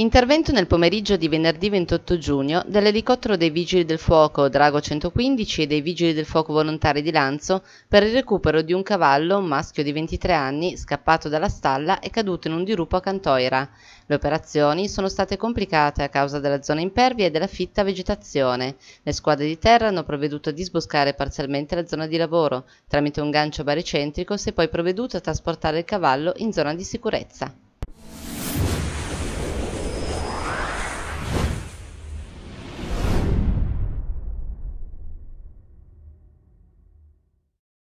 Intervento nel pomeriggio di venerdì 28 giugno dell'elicottero dei Vigili del Fuoco Drago 115 e dei Vigili del Fuoco Volontari di Lanzo per il recupero di un cavallo, un maschio di 23 anni, scappato dalla stalla e caduto in un dirupo a Cantoira. Le operazioni sono state complicate a causa della zona impervia e della fitta vegetazione. Le squadre di terra hanno provveduto a disboscare parzialmente la zona di lavoro tramite un gancio baricentrico si è poi provveduto a trasportare il cavallo in zona di sicurezza.